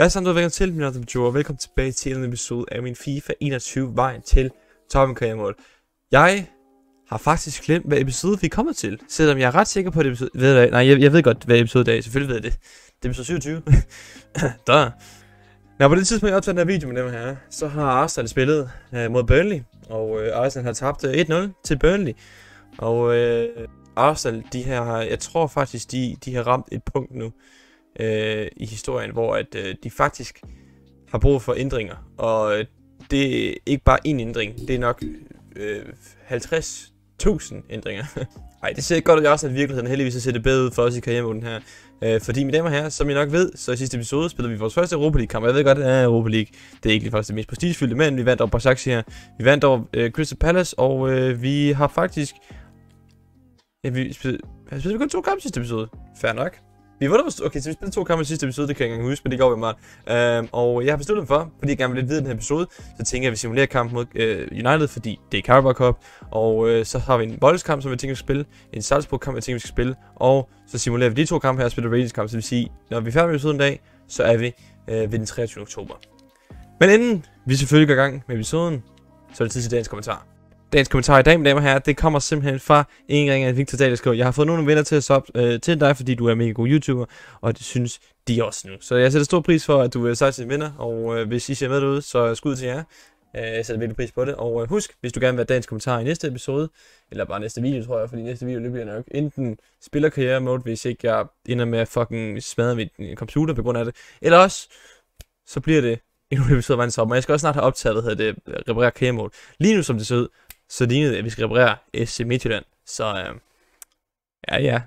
Hvad så, du velkommen til, min navn er og velkommen tilbage til en episode af min FIFA 21 vej til Tom mål. Jeg har faktisk glemt, hvad episode vi kommer til, selvom jeg er ret sikker på, at episode... Ved du, nej, jeg, jeg ved godt, hvad episode det er, selvfølgelig ved jeg det. Det er episode 27. Der. Nå, på det tidspunkt, jeg optager den her video med dem her, så har Arsenal spillet øh, mod Burnley, og øh, Arsenal har tabt 1-0 øh, til Burnley. Og øh, Arsenal, de her, jeg tror faktisk, de, de har ramt et punkt nu, øh, i historien, hvor at øh, de faktisk har brug for ændringer. Og øh, det er ikke bare én ændring, det er nok øh, 50.000 ændringer. Ej, det ser godt ud også, at virkeligheden heldigvis ser det bedre ud for os i karrieremåden her. Øh, fordi, mine damer og herrer, som I nok ved, så i sidste episode spillede vi vores første Europa League-kamp. Jeg ved godt, at er Europa League, det er ikke lige faktisk det mest prestigefyldte, men vi vandt over Barsax her. Vi vandt over øh, Crystal Palace, og øh, vi har faktisk... Ja, vi spillede, spillede kun to kampe sidste episode. Fair nok. Vi vundet vores... Okay, så vi spillede to kampe i sidste episode, det kan jeg ikke huske, men det går vi meget. Øhm, og jeg har besluttet mig for, fordi jeg gerne vil lidt vide den her episode, så tænker jeg, at vi simulerer kampen mod øh, United, fordi det er Carabao Cup. Og øh, så har vi en boldskamp, som vi tænker, vi skal spille. En Salzburg kamp, jeg tænker, vi skal spille. Og så simulerer vi de to kampe her og spiller Radiance kamp, så vi siger, når vi er færdige med episoden i dag, så er vi øh, ved den 23. oktober. Men inden vi selvfølgelig går i gang med episoden, så er det tid til dagens kommentar. Dagens kommentar i dag, mine damer og herrer, det kommer simpelthen fra en ring af Victor Dahlsgaard. Jeg har fået nogle venner til at sub øh, til dig, fordi du er en mega god YouTuber, og det synes de også nu. Så jeg sætter stor pris for, at du er øh, sejt dine venner, og øh, hvis I ser med derude, så skud til jer. Øh, jeg sætter virkelig pris på det, og øh, husk, hvis du gerne vil have dagens kommentar i næste episode, eller bare næste video, tror jeg, fordi næste video det bliver nok enten spillerkarriere mode, hvis ikke jeg ender med at fucking smadre mit øh, computer på grund af det, eller også, så bliver det endnu en episode af en Sommer. Jeg skal også snart have optaget, hvad hedder det, reparere kæremål. Lige nu som det ser ud, så lignede det, at vi skal reparere FC Midtjylland. Så øh, ja, ja.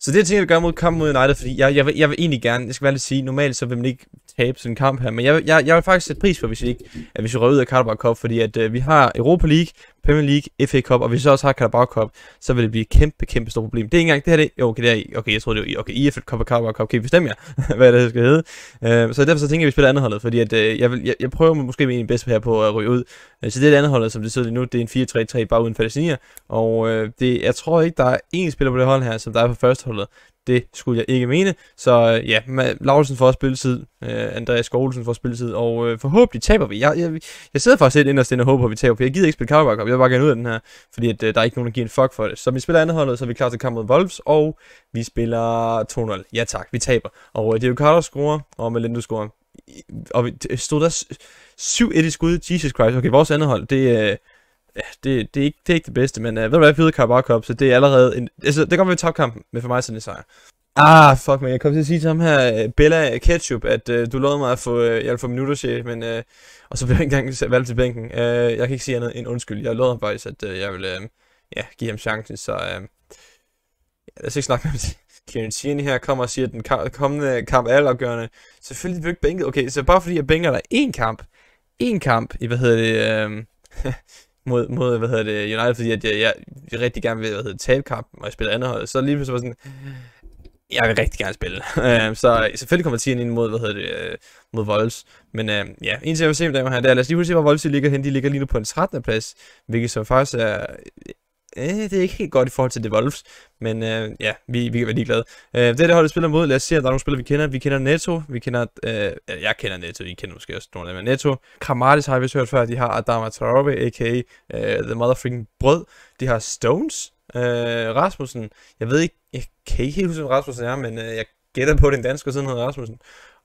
Så det er ting, jeg vil gøre mod kampen mod United, fordi jeg, jeg, vil, jeg vil egentlig gerne, jeg skal være lidt sige, normalt så vil man ikke tabe sådan en kamp her, men jeg, jeg, jeg vil faktisk sætte pris på, hvis vi ikke, at hvis vi røve ud af Carabao Cup, fordi at øh, vi har Europa League, Premier League, FA Cup, og hvis vi så også har Carabao Cup, så vil det blive et kæmpe, kæmpe stort problem. Det er ikke engang det her, det jo, okay, det er, okay, jeg tror det er, okay, IFA e Cup og Carabao Cup, kan I bestemme jer, hvad det skal hedde. Øh, så derfor så tænker jeg, at vi spiller andet holdet, fordi at, øh, jeg, vil, jeg, jeg, prøver måske med en bedste her på at ryge ud. Øh, så det er det andet hold, som det sidder lige nu, det er en 4-3-3 bare uden Falsinier, og øh, det, jeg tror ikke, der er én spiller på det hold her, som der er på første holdet det skulle jeg ikke mene. Så øh, ja, Lauritsen får også spilletid, øh, Andreas Skålsen får spilletid, og øh, forhåbentlig taber vi. Jeg, jeg, jeg sidder faktisk lidt inderst og håber, at vi taber, for jeg gider ikke spille Cowboy Cup. Jeg vil bare gerne ud af den her, fordi at, øh, der er ikke nogen, der giver en fuck for det. Så vi spiller andet holdet, så er vi klar til kamp mod Wolves, og vi spiller 2-0. Ja tak, vi taber. Og øh, jo Carlos scorer, og Melendo scorer. Og vi stod der 7-1 i skud, Jesus Christ. Okay, vores andet hold, det, øh, ja, det, det, er ikke, det er ikke det bedste, men uh, ved du hvad, vi Carabao Cup, så det er allerede en... Altså, det kommer vi i topkampen, men for mig så er det sejr. Ah, fuck man, jeg kom til at sige til ham her, Bella Ketchup, at uh, du lovede mig at få, uh, jeg få minutter til, men, uh, og så blev jeg ikke engang valgt til bænken. Uh, jeg kan ikke sige andet end undskyld, jeg lovede ham faktisk, at uh, jeg ville uh, ja, give ham chancen, så uh, ja, lad os ikke snakke med ham. Kieran Tierney her kommer og siger, at den ka kommende kamp er afgørende. Selvfølgelig blev ikke bænket. Okay, så bare fordi jeg bænker dig én kamp, én kamp i, hvad hedder det, Uh, mod, mod hvad hedder det, United, fordi at jeg, jeg, jeg rigtig gerne vil hvad hedder, tabe kampen, og jeg spiller andet hold. Så lige pludselig var sådan, jeg vil rigtig gerne spille. Øh, så selvfølgelig kommer Tien ind mod, hvad hedder det, øh, mod Wolves. Men øh, ja, en ting jeg vil se med dem her, det er, lad os lige se, hvor Wolves ligger hen. De ligger lige nu på en 13. plads, hvilket som faktisk er øh, det er ikke helt godt i forhold til The Wolves, men øh, ja, vi, vi kan være ligeglade. Øh, det er det hold, vi spiller mod. Lad os se, om der er nogle spillere, vi kender. Vi kender Netto, vi kender, øh, jeg kender Netto, I kender måske også nogle af dem, Netto. Kramatis har vi hørt før, de har Adama Traore, a.k.a. Øh, The Motherfucking Brød. De har Stones, øh, Rasmussen. Jeg ved ikke, jeg kan ikke helt huske, hvem Rasmussen er, men øh, jeg gætter på, at det er en dansker, siden hedder Rasmussen.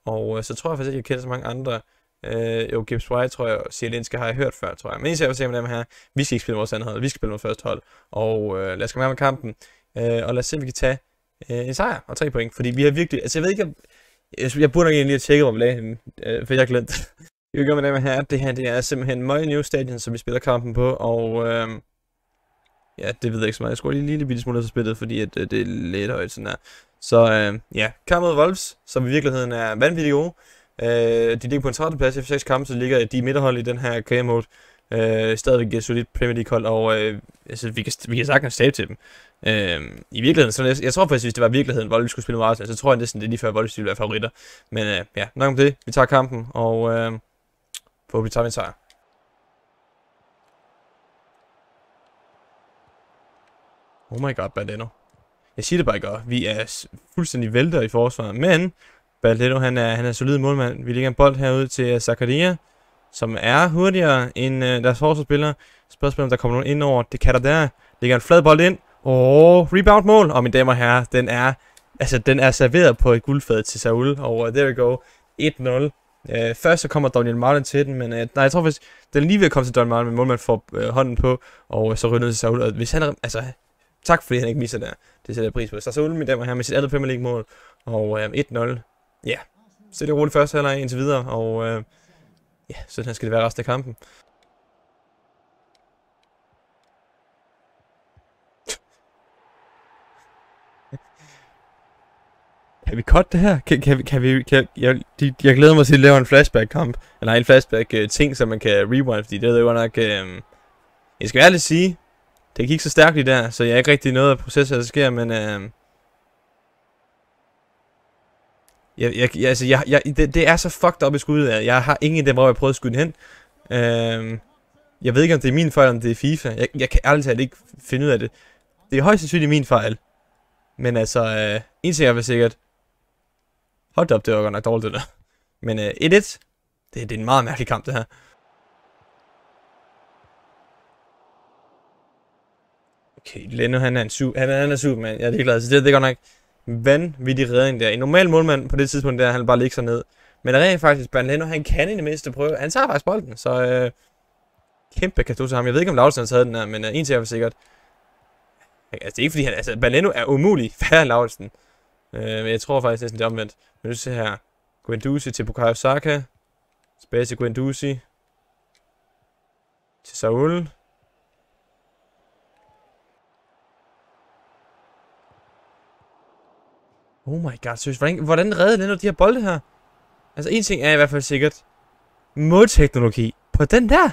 Og øh, så tror jeg faktisk ikke, jeg kender så mange andre Øh, jo, Gibbs White, tror jeg, og har jeg hørt før, tror jeg. Men især for se med dem her, vi skal ikke spille vores andet hold, vi skal spille vores første hold. Og øh, lad os komme her med kampen, øh, og lad os se, om vi kan tage øh, en sejr og tre point. Fordi vi har virkelig, altså jeg ved ikke, jeg, jeg, jeg burde nok egentlig lige at tjekke, hvor vi lagde øh, for jeg glemte. Vi gør med dem her, det her det er simpelthen Møge New Stadion, som vi spiller kampen på, og øh, ja, det ved jeg ikke så meget. Jeg skulle lige en lille bitte smule efter spillet, fordi at, øh, det er lidt højt sådan her. Så øh, ja, kamp mod Wolves, som i virkeligheden er vanvittigt gode. Øh, de ligger på en 13. plads efter 6 kampe, så ligger de midterhold i den her mode. Øh, stadigvæk et solidt Premier League-hold, og øh, altså, vi, kan, vi kan sagtens stave til dem. Øh, I virkeligheden, så jeg, jeg tror faktisk, hvis det var virkeligheden, hvor vi skulle spille med Arsenal, så tror jeg næsten, det er lige før, hvor vi ville være favoritter. Men øh, ja, nok om det. Vi tager kampen, og øh, forhåbentlig tager vi en sejr. Oh my god, Badeno. Jeg siger det bare ikke, vi er fuldstændig vælter i forsvaret, men Balletto, han er, han er solid målmand. Vi lægger en bold herud til øh, Zakaria, som er hurtigere end øh, deres forsvarsspillere. Spørgsmålet om der kommer nogen ind over. Det kan der der. Lægger en flad bold ind. Åh, oh, rebound mål. Og mine damer og herrer, den er, altså, den er serveret på et guldfad til Saul. Og uh, there we go. 1-0. Uh, øh, først så kommer Daniel Martin til den, men uh, nej, jeg tror faktisk, den lige ved at komme til Daniel Martin, men målmanden får uh, hånden på, og uh, så rynder det til Saul. Og hvis han, altså, tak fordi han ikke misser der. Det sætter jeg pris på. Så Saul, min damer og herrer, med sit andet Premier League-mål, og uh, 1-0 ja, så det er roligt første halvleg indtil videre, og øh, ja, sådan skal det være resten af kampen. kan vi cut det her? Kan, kan, kan vi, kan, jeg, de, jeg glæder mig til, at lave en flashback-kamp. Eller en flashback-ting, øh, uh, som man kan rewind, fordi det er jo nok... Uh, jeg skal ærligt sige, det gik så stærkt i der, så jeg er ikke rigtig noget af processen, der sker, men... Uh, Jeg, jeg, jeg, altså, jeg, jeg, det, det er så fucked op i skuddet. Jeg, jeg har ingen af dem, hvor jeg prøvede at skyde den hen. Øhm, jeg ved ikke, om det er min fejl, om det er FIFA. Jeg, jeg kan ærligt talt ikke finde ud af det. Det er højst sandsynligt min fejl. Men altså, øh, en ting er vel sikkert. Hold op, det var godt nok dårligt, det der. Men 1 øh, 1-1, det, det er en meget mærkelig kamp, det her. Okay, Leno, han er en su han er, han er Superman. Jeg er ligeglad. Så det, det er godt nok vanvittig redning der. En normal målmand på det tidspunkt, der han bare ligger sig ned. Men rent faktisk, Leno, han kan i det mindste prøve. Han tager faktisk bolden, så øh, kæmpe kan du til ham. Jeg ved ikke, om Lauritsen havde den der, men øh, en til er for sikkert. Altså, det er ikke fordi han... Altså, Bandleno er umulig færre end Lauritsen. Øh, men jeg tror faktisk næsten, det er omvendt. Men nu ser her. Guendouzi til Bukayo Saka. Tilbage til Guendouzi. Til Saul. Oh my god, seriøst. Hvordan, hvordan redder Leno de her bolde her? Altså, en ting er i hvert fald sikkert. Modteknologi på den der.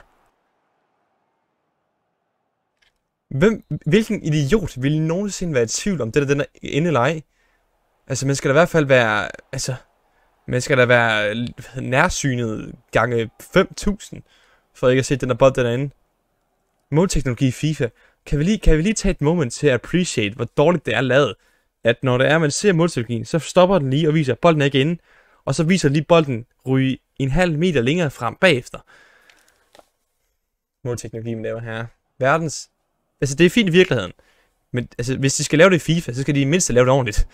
Hvem, hvilken idiot ville nogensinde være i tvivl om det der, den er inde eller ej? Altså, man skal da i hvert fald være... Altså, man skal da være nærsynet gange 5.000, for ikke at se den der bold, den anden. Modteknologi i FIFA. Kan vi, lige, kan vi lige tage et moment til at appreciate, hvor dårligt det er lavet? at når der er, man ser målteknologien, så stopper den lige og viser, at bolden er ikke inde, og så viser lige bolden ryge en halv meter længere frem bagefter. Målteknologi, man laver her. Verdens... Altså, det er fint i virkeligheden. Men altså, hvis de skal lave det i FIFA, så skal de i mindste lave det ordentligt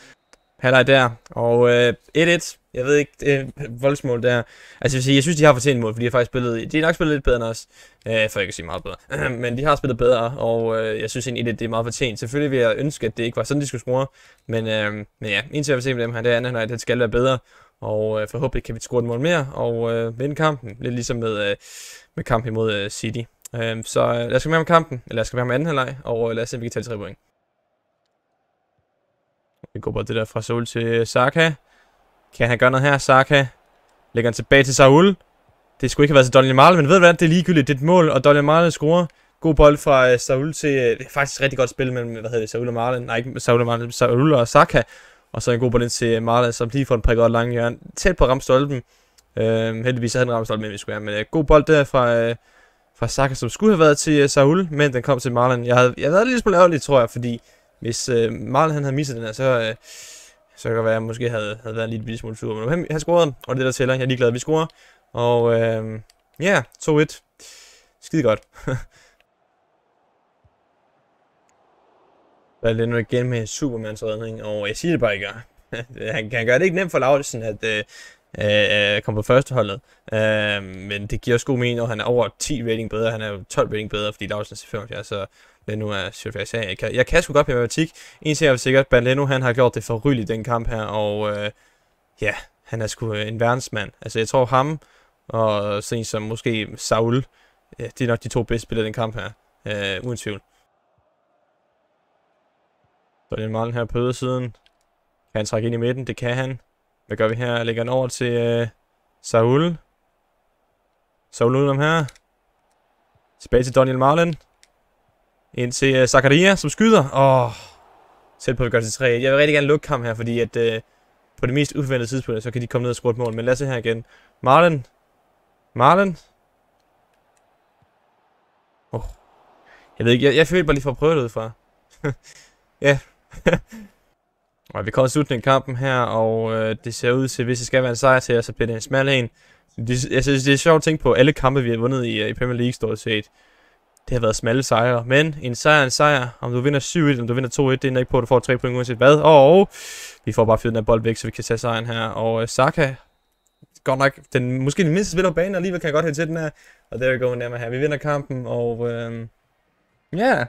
halvleg der, og øh, 1-1, jeg ved ikke, det er voldsmål der. Altså jeg, vil sige, jeg synes, de har fortjent mål, fordi de har faktisk spillet, de har nok spillet lidt bedre end os. Øh, for ikke at sige meget bedre, men de har spillet bedre, og øh, jeg synes egentlig, det er meget fortjent. Selvfølgelig vil jeg ønske, at det ikke var sådan, de skulle score, men, øh, men ja, en til at se med dem her, det er andet, at det skal være bedre. Og øh, forhåbentlig kan vi score et mål mere og øh, vinde kampen, lidt ligesom med, øh, med kampen imod øh, City. Øh, så øh, lad os gå med om kampen, eller lad os gå med om anden halvleg, og øh, lad os se, om vi kan tage tre point. Vi går på det der fra Saul til Saka. Kan han gøre noget her? Saka lægger han tilbage til Saul. Det skulle ikke have været til Donny Marl, men ved du hvad? Det er ligegyldigt. Det er et mål, og Donny Marl scorer. God bold fra Saul til... Det er faktisk et rigtig godt spil mellem, hvad hedder det, Saul og Marlen. Nej, ikke Saul og Marlen, Saul og Saka. Og så en god bold ind til Marlen, som lige får en prikket lange hjørne. Tæt på stolpen. Øhm, heldigvis havde han ramt stolpen, vi skulle have. Men øh, god bold der fra, øh, fra Saka, som skulle have været til øh, Saul, men den kom til Marlen. Jeg havde, jeg havde lidt lidt ærgerligt, tror jeg, fordi hvis øh, Marlen han havde misset den her, så, øh, så kan det være, at jeg måske havde, havde været en lille smule sur. Men han, han scorede, og det er det, der tæller. Jeg er ligeglad, at vi scorer. Og øh, ja, yeah, 2-1. Skide godt. Så er det nu igen med Supermans redning, og jeg siger det bare ikke. han, han gør det ikke nemt for Lauritsen at øh, øh, komme på førsteholdet, øh, men det giver også god mening, når han er over 10 rating bedre, han er jo 12 rating bedre, fordi Lauritsen er 75, så Leno er selvfølgelig jeg, jeg, kan, jeg kan sgu godt blive matematik. En ting er sikkert, Ben Leno han har gjort det for i den kamp her, og øh, ja, han er sgu øh, en verdensmand. Altså jeg tror ham og sådan som måske Saul, ja, det er nok de to bedste spillere i den kamp her, øh, uden tvivl. Så det er her på ydersiden. Kan han trække ind i midten? Det kan han. Hvad gør vi her? Lægger han over til øh, Saul. Saul udenom her. Tilbage til Daniel Marlen. Ind til uh, øh, Zakaria, som skyder. Åh, oh, tæt på at gøre til 3 Jeg vil rigtig gerne lukke kamp her, fordi at uh, på det mest uforventede tidspunkt, så kan de komme ned og score et mål. Men lad os se her igen. Marlen. Marlen. Oh. Jeg ved ikke, jeg, jeg følte bare lige for at prøve det fra. ja. og vi kommer til slutningen af kampen her, og øh, det ser ud til, at hvis det skal være en sejr til jer, så bliver det en smal en. Det, jeg synes, det er sjovt at tænke på alle kampe, vi har vundet i, øh, i Premier League, stort set. Det har været smalle sejre, men en sejr en sejr. Om du vinder 7-1, om du vinder 2-1, det er ikke på, at du får 3 point uanset hvad. Og vi får bare fyret den her bold væk, så vi kan tage sejren her. Og øh, Saka, godt nok, den, måske den mindste spiller på banen, alligevel kan jeg godt hælde til den her. Og there we go, nærmere her. Vi vinder kampen, og øhm, øh, ja, yeah.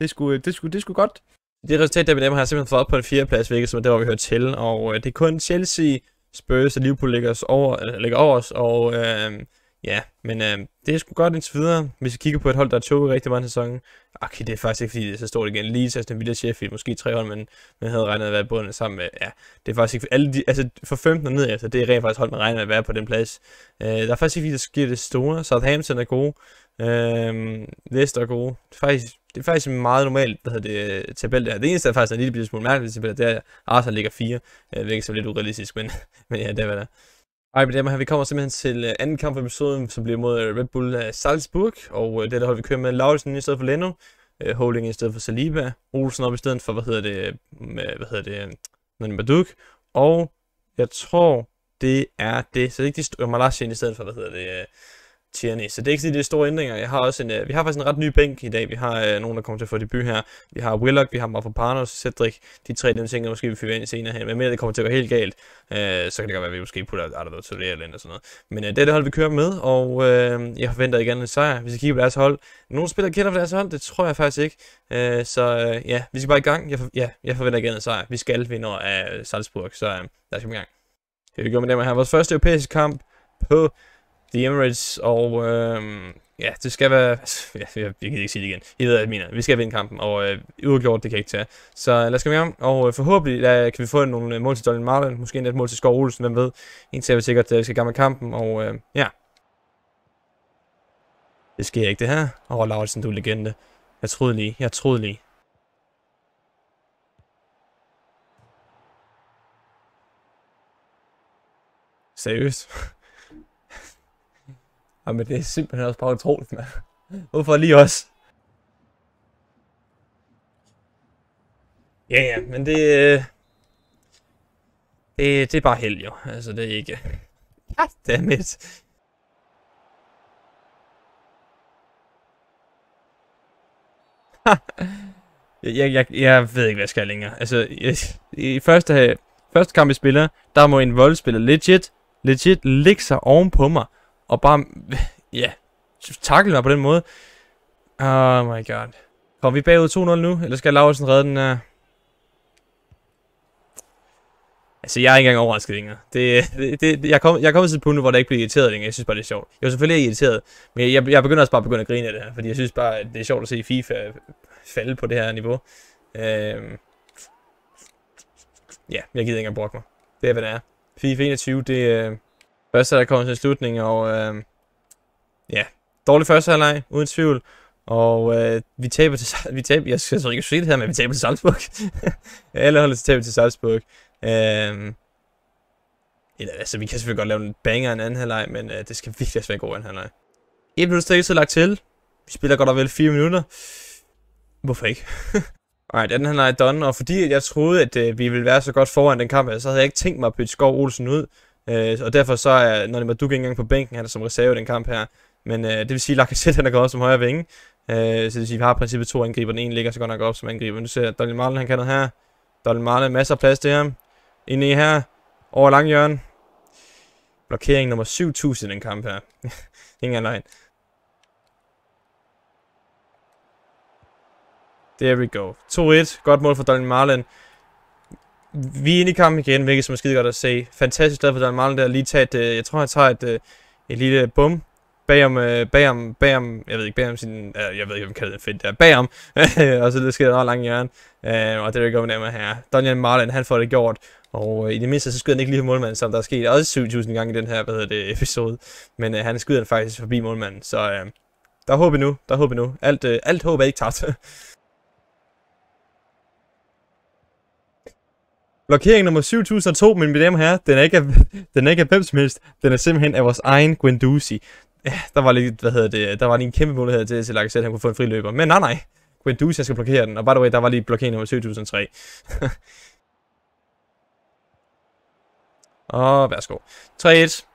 det skulle det skulle, det skulle godt. Det resultat, der vi nemmer, har simpelthen fået op på en fjerdeplads, hvilket som er der, hvor vi hører til. Og øh, det er kun Chelsea, Spurs og Liverpool ligger, os over, eller, ligger over os, og øh, Ja, men øh, det er sgu godt indtil videre. Hvis vi kigger på et hold, der er choket rigtig mange sæsoner. Okay, det er faktisk ikke, fordi det er så stort igen. Lige til Aston Villa Sheffield, måske tre hold, men man havde regnet at være bundet sammen med. Ja, det er faktisk ikke... Alle de, altså, for 15 og ned efter, altså, det er rent faktisk hold, man regner at være på den plads. Øh, der er faktisk ikke, fordi der sker det store. Southampton er gode. Øh, Leicester er gode. Det er faktisk, det er faktisk en meget normalt hvad hedder det, øh, tabel der. Det eneste, der faktisk er en lille smule mærkeligt tabel, det er, at Arsenal ligger fire, øh, hvilket er lidt urealistisk, men, men ja, det var det. der ej, mine damer her, vi kommer simpelthen til øh, anden kamp for episoden, som bliver mod øh, Red Bull øh, Salzburg, og det er det hold, vi kører med Lauritsen i stedet for Leno, Holding i stedet for Saliba, Olsen op i stedet for, hvad hedder det, med, mm, hvad hedder det, Nani Baduk, og jeg tror, det er det, så det er ikke de stod, i stedet for, hvad hedder det, Tierney. Så det er ikke sådan, de store ændringer. Jeg har også en, øh, vi har faktisk en ret ny bænk i dag. Vi har øh, nogen, der kommer til at få debut her. Vi har Willock, vi har Mafropanos, Cedric. De tre, dem tænker måske, vi får ind senere her. Men mere, det kommer til at gå helt galt, øh, så kan det godt være, at vi måske putter et andet eller Sådan noget. Men øh, det er det hold, vi kører med, og øh, jeg forventer igen en sejr, hvis vi kigger på deres hold. Nogle spillere kender for deres hold, det tror jeg faktisk ikke. Øh, så øh, ja, vi skal bare i gang. Jeg, for, ja, jeg forventer igen en sejr. Vi skal vinde af øh, Salzburg, så øh, lad os komme i gang. Her vi går med dem her. Vores første europæiske kamp på The Emirates, og øh, ja, det skal være... Ja, jeg, jeg kan ikke sige det igen. I ved, hvad jeg mener. Vi skal vinde kampen, og øh, udgjort, det kan jeg ikke tage. Så lad os komme om, og øh, forhåbentlig da, kan vi få nogle øh, mål til Donald Martin, måske endda et mål til Skov Olsen, hvem ved. En ser vi sikkert, at øh, vi skal i gang med kampen, og øh, ja. Det sker ikke det her. Åh, oh, Lauritsen, du er legende. Jeg troede lige, jeg troede lige. Seriøst? Jamen, det er simpelthen også bare utroligt, mand. Hvorfor lige os? Ja, ja, men det... Øh, det, det er bare held, jo. Altså, det er ikke... Goddammit. Ah. jeg, jeg, jeg ved ikke, hvad jeg skal længere. Altså, jeg, i første, første kamp, vi spiller, der må en voldspiller legit, legit ligge sig ovenpå mig og bare, ja, takle mig på den måde. Oh my god. Kommer vi bagud 2-0 nu, eller skal Laursen redde den Uh... Altså, jeg er ikke engang overrasket længere. Det, det, det, jeg, kom, jeg er kommet til et punkt, hvor der ikke bliver irriteret længere. Jeg synes bare, det er sjovt. Jeg er selvfølgelig irriteret, men jeg, jeg begynder også bare at begynde at grine af det her, fordi jeg synes bare, at det er sjovt at se FIFA falde på det her niveau. Uh... Ja, jeg gider ikke engang brokke mig. Det er, hvad det er. FIFA 21, det, øh, Første halvleg kommer til slutning, og øh, ja, dårlig første halvleg, uden tvivl. Og øh, vi taber til vi taber, jeg skal så ikke sige det her, men vi taber til Salzburg. Alle holder til taber til Salzburg. Øh, eller, altså, vi kan selvfølgelig godt lave en banger en anden halvleg, men øh, det skal virkelig også være god anden halvleg. Et minut stadig så lagt til. Vi spiller godt og vel 4 minutter. Hvorfor ikke? Alright, anden halvleg er done, og fordi jeg troede, at øh, vi ville være så godt foran den kamp, så havde jeg ikke tænkt mig at bytte Skov Olsen ud. Øh, og derfor så er når Nani Marduk ikke engang på bænken, han er som reserve i den kamp her. Men øh, det vil sige, at Lacazette han er gået op som højre vinge. Øh, så det vil sige, at vi har i princippet to angriber. Den ene ligger så godt nok op som angriber. Men du ser, at Dolly Marlen han kan noget her. Dolly Marlen, masser af plads til ham. Inde i her. Over hjørne. Blokering nummer 7000 i den kamp her. Ingen løgn. There we go. 2-1. Godt mål for Dolly Marlen vi er inde i kampen igen, hvilket som er skide godt at se. Fantastisk sted for Dan Marlon der lige tage et, øh, jeg tror han tager et, øh, et lille bum bagom, øh, bagom, bagom, jeg ved ikke, bagom sin, jeg ved ikke, om kalder det fedt der, bagom, og så det sker der langt i hjørnet. og det er det godt med her. Daniel Marlin, han får det gjort, og i det mindste, så skyder han ikke lige på målmanden, som der er sket også 7000 gange i den her, hvad hedder det, episode. Men øh, han skyder den faktisk forbi målmanden, så øh, der er håb endnu, der er håb endnu. Alt, øh, alt håb er ikke tabt. Blokering nummer 7002, mine damer og herrer, den er ikke af, den er ikke af hvem som helst. Den er simpelthen af vores egen Guendouzi. Ja, der var lige, hvad hedder det, der var lige en kæmpe mulighed til, til Lacazette, at han kunne få en friløber. Men nej, nej. Guendouzi skal blokere den. Og by the way, der var lige blokering nummer 7003. Åh, værsgo. 3-1.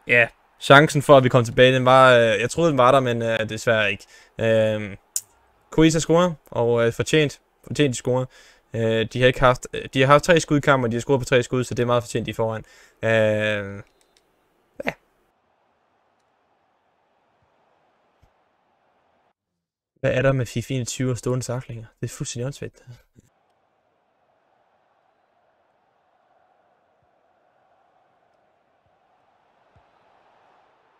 Ja, yeah. chancen for, at vi kom tilbage, den var, øh, jeg troede, den var der, men øh, desværre ikke. Øh, Kuisa scorer, og øh, fortjent, fortjent de Øh, de har ikke haft, øh, de har haft tre skudkammer, de har scoret på tre skud, så det er meget fortjent i foran. Øh, ja. Hvad er der med FIFA 21 og stående saklinger? Det er fuldstændig åndssvagt.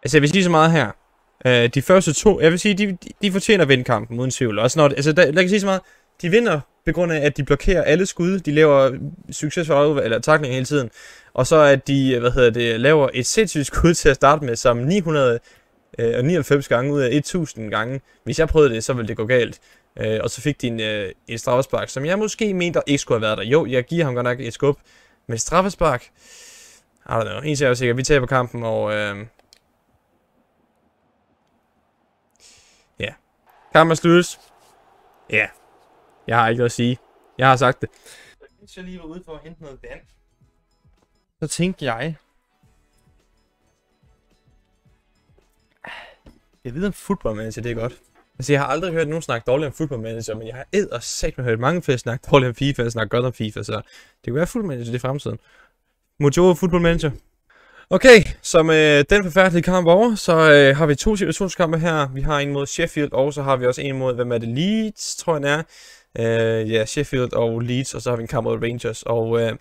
Altså, jeg vil sige så meget her. Øh, de første to, jeg vil sige, de, de, de fortjener at vinde kampen, uden tvivl. Også når, altså, der, jeg kan sige så meget, de vinder på grund af, at de blokerer alle skud, de laver succesfulde eller takling hele tiden, og så at de, hvad hedder det, laver et sindssygt skud til at starte med, som 999 øh, gange ud af 1000 gange. Hvis jeg prøvede det, så ville det gå galt. Øh, og så fik de en, øh, et en straffespark, som jeg måske mente ikke skulle have været der. Jo, jeg giver ham godt nok et skub, men straffespark... I don't know. En ting er sikker, vi taber kampen, og... Øh, ja. Kampen er slut. Ja. Jeg har ikke noget at sige. Jeg har sagt det. Hvis jeg lige var ude for at hente noget vand, så tænkte jeg... Jeg ved om Football Manager, det er godt. Altså, jeg har aldrig hørt nogen snakke dårligt om Football Manager, men jeg har ed og sagt, hørt mange flere snakke dårligt om FIFA, og snakke godt om FIFA, så det kan være Football Manager i fremtiden. Mojo Football Manager. Okay, så med øh, den forfærdelige kamp over, så øh, har vi to situationskampe her. Vi har en mod Sheffield, og så har vi også en mod, hvad er det, Leeds, tror jeg er. Øh, ja, Sheffield og Leeds, og så har vi en kamp mod Rangers, og øh,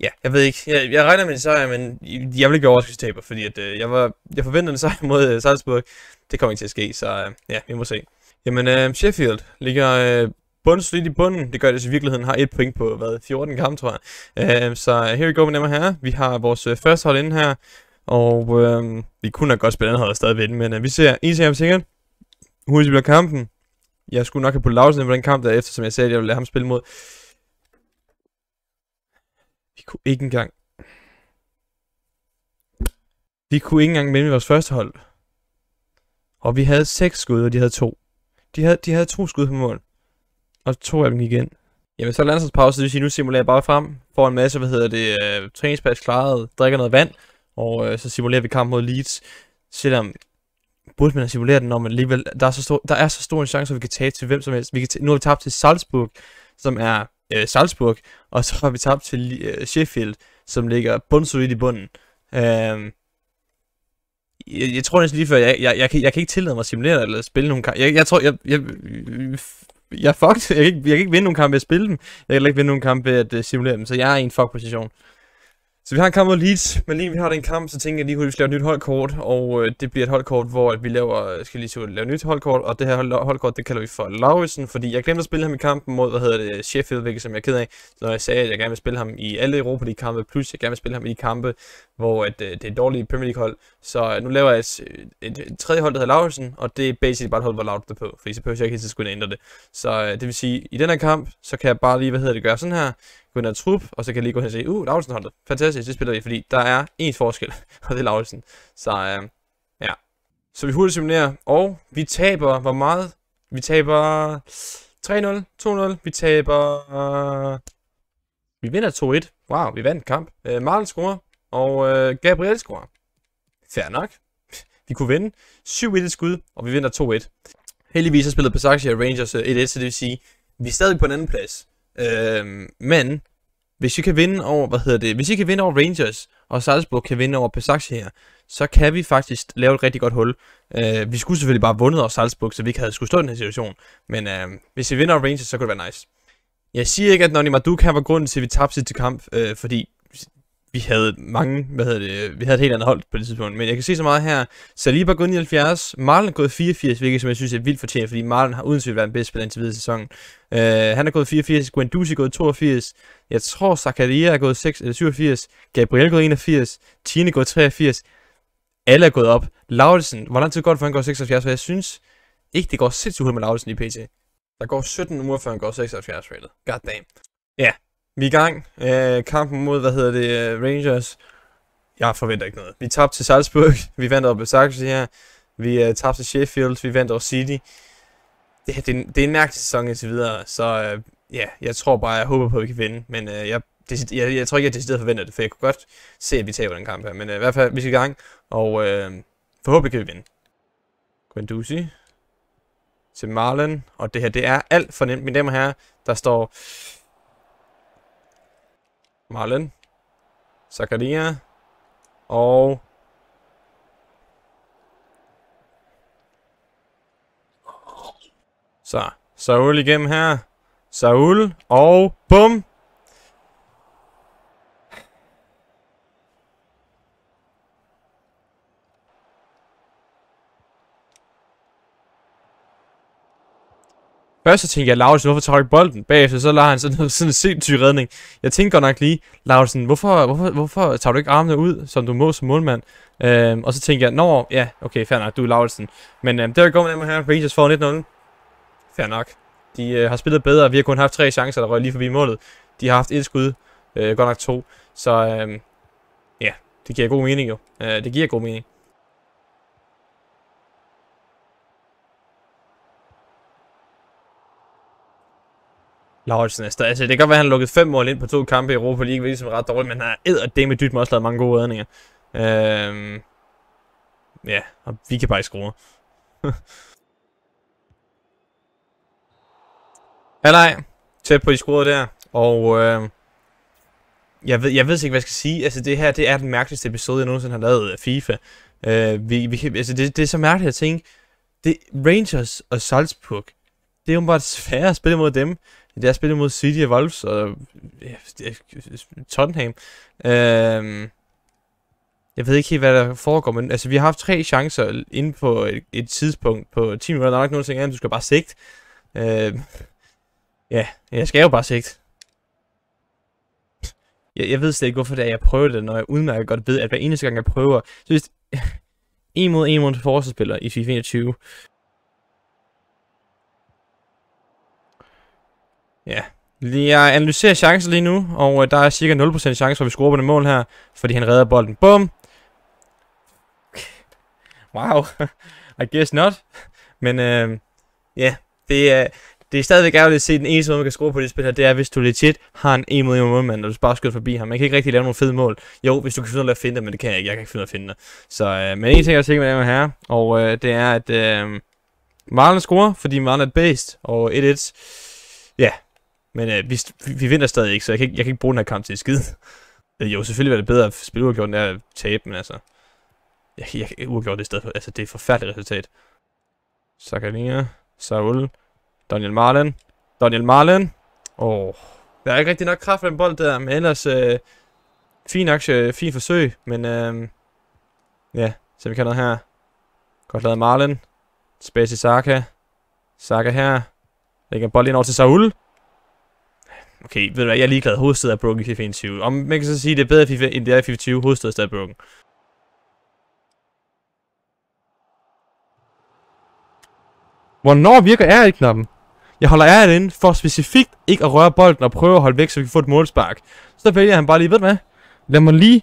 ja, jeg ved ikke, jeg, jeg regner med en sejr, men jeg vil ikke være taber, fordi at, øh, jeg, var, jeg forventede en sejr mod øh, Salzburg, det kommer ikke til at ske, så øh, ja, vi må se. Jamen, øh, Sheffield ligger øh, bundslidt i bunden. Det gør det, så i virkeligheden har et point på, hvad, 14 kampe, tror jeg. Øh, så øh, here we go, mine dem her, Vi har vores øh, første hold inde her, og øh, vi kunne have godt spillet andet hold stadig men øh, vi ser en ting sikkert. Hurtigt bliver kampen. Jeg skulle nok have på Lausen på den kamp der efter, som jeg sagde, at jeg ville lade ham spille mod. Vi kunne ikke engang... Vi kunne ikke engang vinde vores første hold. Og vi havde seks skud, og de havde to. De havde, de havde to skud på mål. Og to af dem gik ind. Jamen så er landsholdspause, det vil sige, nu simulerer jeg bare frem. Får en masse, hvad hedder det, øh, træningspas klaret, drikker noget vand. Og øh, så simulerer vi kamp mod Leeds. Selvom burde man have simuleret den, når man alligevel, der er så stor, der er så stor en chance, at vi kan tabe til hvem som helst. Vi kan nu har vi tabt til Salzburg, som er øh, Salzburg, og så har vi tabt til øh, Sheffield, som ligger bundsolidt i bunden. Øh, jeg, jeg tror næsten lige før, jeg, jeg, jeg, kan, jeg kan ikke tillade mig at simulere eller spille nogle kampe. Jeg, jeg tror, jeg, jeg, jeg er fucked. Jeg kan, ikke, jeg kan ikke vinde nogle kampe ved at spille dem. Jeg kan ikke vinde nogle kampe ved at uh, simulere dem, så jeg er i en fuck-position. Så vi har en kamp mod Leeds, men lige vi har den kamp, så tænker jeg lige at vi skal lave et nyt holdkort, og øh, det bliver et holdkort, hvor at vi laver, skal lige så lave et nyt holdkort, og det her holdkort, det kalder vi for Lauritsen, fordi jeg glemte at spille ham i kampen mod, hvad hedder det, Sheffield, hvilket som jeg er ked af, så når jeg sagde, at jeg gerne vil spille ham i alle Europa League kampe, plus jeg gerne vil spille ham i de kampe, hvor at, øh, det er dårligt Premier League hold, så øh, nu laver jeg et, øh, et, et, tredje hold, der hedder Lauritsen, og det er basically bare et hold, hvor Laut er på, fordi så behøver jeg ikke helt skulle ændre det. Så øh, det vil sige, i den her kamp, så kan jeg bare lige, hvad hedder det, gøre sådan her, gå ind og trup, og så kan jeg lige gå hen og sige, uh, Lauritsen holdet. Fantastisk, det spiller vi, fordi der er ens forskel, og det er Lauritsen. Så øh, ja. Så vi hurtigt simulerer, og vi taber, hvor meget? Vi taber 3-0, 2-0, vi taber... Øh, vi vinder 2-1. Wow, vi vandt kamp. Øh, Marlen scorer, og øh, Gabriel scorer. Fair nok. Vi kunne vinde 7-1 skud, og vi vinder 2-1. Heldigvis har spillet Passage Rangers 1-1, øh, så det vil sige, vi er stadig på en anden plads. Øh, men hvis vi kan vinde over, hvad hedder det, hvis I kan vinde over Rangers, og Salzburg kan vinde over Pesach her, så kan vi faktisk lave et rigtig godt hul. Øh, vi skulle selvfølgelig bare have vundet over Salzburg, så vi ikke havde skulle stå i den her situation. Men øh, hvis vi vinder over Rangers, så kunne det være nice. Jeg siger ikke, at Nonny Marduk kan var grunden til, at vi tabte sidste kamp, øh, fordi vi havde mange, hvad hedder det, vi havde et helt andet hold på det tidspunkt, men jeg kan se så meget her. Saliba gået 79, Marlon er gået 84, hvilket som jeg synes er vildt fortjent, fordi Marlon har uden tvivl været den bedste spiller indtil videre i sæsonen. Uh, han er gået 84, Guendouzi er gået 82, jeg tror Zakaria er gået 6, eller 87, Gabriel er gået 81, Tine er gået 83, alle er gået op. Lauritsen, hvor lang tid går det, før han går 76, for jeg synes ikke, det går sindssygt ud med Lauritsen i PT. Der går 17 uger, før han går 76 rated. God damn. Ja, yeah. Vi er i gang. Øh, kampen mod, hvad hedder det, øh, Rangers. Jeg forventer ikke noget. Vi tabte til Salzburg. Vi vandt over Besiktas her. Vi øh, tabte til Sheffield. Vi vandt over City. Det, det, det er en mærkelig sæson indtil videre. Så øh, ja, jeg tror bare, jeg håber på, at vi kan vinde. Men øh, jeg, det, jeg, jeg tror ikke, jeg decideret forventer det, for jeg kunne godt se, at vi taber den kamp her. Men øh, i hvert fald, vi skal i gang. Og øh, forhåbentlig kan vi vinde. Guendouzi til Marlen. Og det her, det er alt for nemt, mine damer og herrer. Der står Marlen. Zakaria. Og... Så, Saul igennem her. Saul, og bum! Først så tænkte jeg, Laursen, hvorfor tager du ikke bolden? Bagefter så lader han sådan, sådan en sindssyg redning. Jeg tænkte godt nok lige, Laursen, hvorfor, hvorfor, hvorfor tager du ikke armene ud, som du må som målmand? Øhm, og så tænkte jeg, nå, ja, okay, fair nok, du er Lauritsen. Men øhm, der går man med her, Rangers får 1-0. Fair nok. De øh, har spillet bedre, vi har kun haft tre chancer, der røg lige forbi målet. De har haft et skud, øh, godt nok to. Så øhm, ja, det giver god mening jo. Øh, det giver god mening. Lauritsen er Altså, det kan godt være, at han lukkede fem mål ind på to kampe i Europa League, hvilket er ret dårligt, men han har edderdamme dybt med også lavet mange gode redninger. Øhm, ja, og vi kan bare skrue. nej. tæt på i skruede der, og øh, jeg, ved, jeg ved ikke, hvad jeg skal sige. Altså, det her, det er den mærkeligste episode, jeg nogensinde har lavet af FIFA. Øh, vi, vi, altså, det, det er så mærkeligt at tænke, det Rangers og Salzburg, det er jo bare svært at spille mod dem, det er spillet mod City og Wolves og Tottenham. Øhm, jeg ved ikke helt, hvad der foregår, men altså, vi har haft tre chancer inde på et, et tidspunkt på 10 minutter. Der er nok nogen, der at du skal bare sigte. Øh, ja, jeg skal jo bare sigte. Jeg, jeg ved slet ikke, hvorfor det er, jeg prøver det, når jeg udmærket godt ved, at hver eneste gang, jeg prøver... Så hvis, en mod en mod forsvarsspiller i FIFA 21, Ja, jeg analyserer chancen lige nu, og øh, der er cirka 0% chance for, at vi scorer på det mål her, fordi han redder bolden. Bum! Wow, I guess not. Men øh, uh, ja, yeah, det er, det er stadigvæk ærgerligt at se, at den eneste måde, man kan score på det spil her, det er, hvis du legit har en 1 mod 1 målmand, og du bare skyder forbi ham. Man kan ikke rigtig lave nogle fede mål. Jo, hvis du kan finde noget at finde det, men det kan jeg ikke. Jeg kan ikke finde noget at finde det. Så, øh, men en ting, jeg er sikker med det her, og øh, det er, at øh, Marlen scorer, fordi Marlen er based, og 1-1. Ja, yeah, men øh, vi, vi vinder stadig ikke, så jeg kan ikke, jeg kan ikke bruge den her kamp til skid. Øh, jo, selvfølgelig var det bedre at spille uafgjort, end at tabe, men altså... Jeg, jeg kan ikke uafgjort det i stedet for. Altså, det er et forfærdeligt resultat. Zakaria, Saul, Daniel Marlen, Daniel Marlen. Åh, oh, der er ikke rigtig nok kraft på den bold der, men ellers... Øh, fin aktie, øh, fin forsøg, men øh, ja, så vi kan noget her. Godt lavet Marlen. Tilbage til Saka. Saka her. Lægger en bold ind over til Saul okay, ved du hvad, jeg er ligeglad. Hovedstedet er broken i FIFA 21. Om man kan så sige, det er bedre FIFA, end det er i FIFA 20. Hovedstedet er stadig broken. Hvornår virker r knappen Jeg holder R inde for specifikt ikke at røre bolden og prøve at holde væk, så vi kan få et målspark. Så vælger han bare lige, ved du hvad, lad mig lige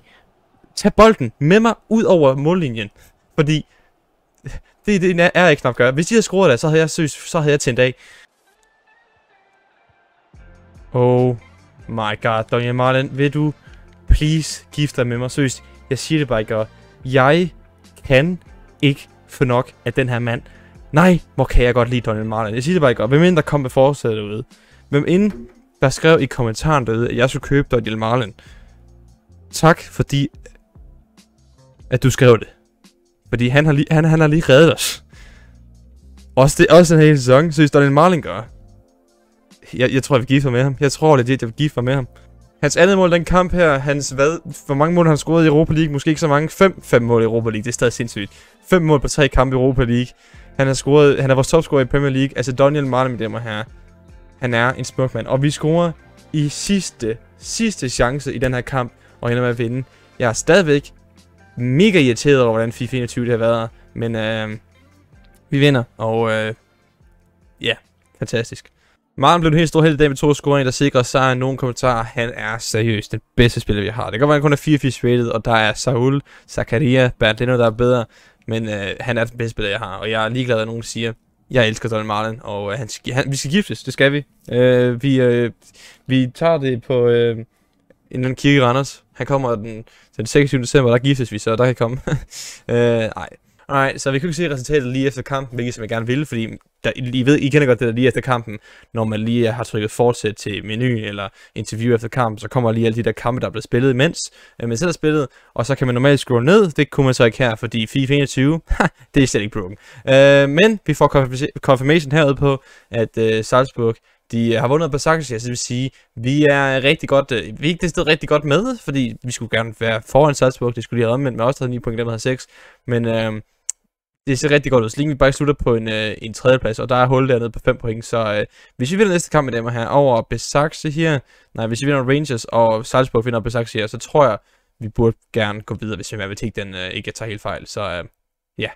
tage bolden med mig ud over mållinjen. Fordi det er det, en r knap gør. Hvis de havde skruet det, så havde jeg, så havde jeg tændt af. Oh my god, Daniel Marlin, vil du please gifte dig med mig? Seriøst, jeg siger det bare ikke, jeg kan ikke få nok af den her mand. Nej, hvor kan jeg godt lide Daniel Marlin. Jeg siger det bare ikke, hvem end der kom med forslaget derude? Hvem end der skrev i kommentaren derude, at jeg skulle købe Daniel Marlin. Tak, fordi at du skrev det. Fordi han har, lige, han, han har lige reddet os. Også, det, også den hele sæson, synes Donald Marlin gør jeg, jeg tror, jeg vil give for med ham. Jeg tror det, jeg vil give for med ham. Hans andet mål den kamp her, hans hvad, hvor mange mål han scorede i Europa League, måske ikke så mange, 5, 5 mål i Europa League, det er stadig sindssygt. 5 mål på tre kampe i Europa League. Han har scoret, han er vores topscorer i Premier League, altså Daniel Martin, mine damer her. Han er en smuk mand, og vi scorer i sidste, sidste chance i den her kamp, og ender med at vinde. Jeg er stadigvæk mega irriteret over, hvordan FIFA 21 det har været, men øh, vi vinder, og øh, ja, yeah, fantastisk. Martin blev en helt stor held i dag med to scoringer, der sikrer sig nogen kommentarer. Han er seriøst den bedste spiller, vi har. Det kan være, at han kun er 84 rated, og der er Saul, Zakaria, Bernardino, der er bedre. Men øh, han er den bedste spiller, jeg har, og jeg er ligeglad, at nogen siger, jeg elsker Donald Marlin, og øh, han, han, vi skal giftes, det skal vi. Øh, vi, øh, vi tager det på øh, en eller anden kirke i Randers. Han kommer den, den 26. december, der giftes vi, så der kan komme. øh, ej, Nej, så vi kunne ikke se resultatet lige efter kampen, hvilket som jeg gerne ville, fordi der, I ved, I kender godt det der lige efter kampen, når man lige har trykket fortsæt til menuen eller interview efter kampen, så kommer lige alle de der kampe, der er blevet spillet imens, øh, men selv er spillet, og så kan man normalt scrolle ned, det kunne man så ikke her, fordi FIFA 21, det er slet ikke broken. Øh, men vi får confirmation herude på, at øh, Salzburg de øh, har vundet på Saksas, det vil sige, vi er rigtig godt, øh, vi er ikke det sted rigtig godt med, fordi vi skulle gerne være foran Salzburg, det skulle lige have omvendt med os, der havde 9 point, dem havde 6, men øh, det ser rigtig godt ud. Så vi bare slutter på en, øh, en tredjeplads, og der er hul dernede på 5 point. Så øh, hvis vi vinder næste kamp i dem her over Besaxe her, nej, hvis vi vinder Rangers og Salzburg vinder Besaxe her, så tror jeg, vi burde gerne gå videre, hvis vi vil ikke den øh, ikke tager helt fejl. Så øh, ja, yeah.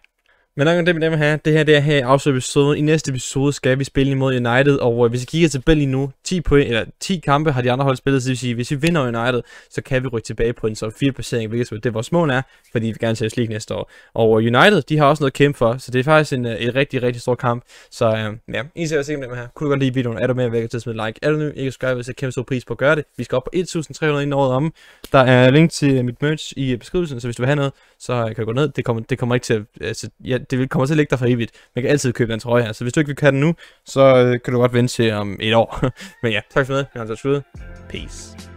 Men nok om det med dem her. Det her det er her i episoden. I næste episode skal vi spille imod United, og øh, hvis vi kigger til lige nu, 10, point, eller 10 kampe har de andre hold spillet, så det vil sige, hvis vi vinder United, så kan vi rykke tilbage på en så 4 placering, hvilket det vores mål er, fordi vi gerne os lige næste år. Og øh, United, de har også noget at kæmpe for, så det er faktisk en, øh, et rigtig, rigtig stor kamp. Så øh, ja, en seriøst med her. Kunne du godt lide videoen? Er du med, væk til at smide like? Er du ny? Ikke subscribe, hvis jeg kæmpe stor pris på at gøre det. Vi skal op på 1.300 inden året om. Der er link til mit merch i beskrivelsen, så hvis du vil have noget, så kan du gå ned. Det kommer, det kommer ikke til at... Altså, jeg, det vil kommer til at ligge der for evigt. Man kan altid købe den trøje her, så hvis du ikke vil have den nu, så øh, kan du godt vente til om et år. Men ja, tak for med. Vi har Peace.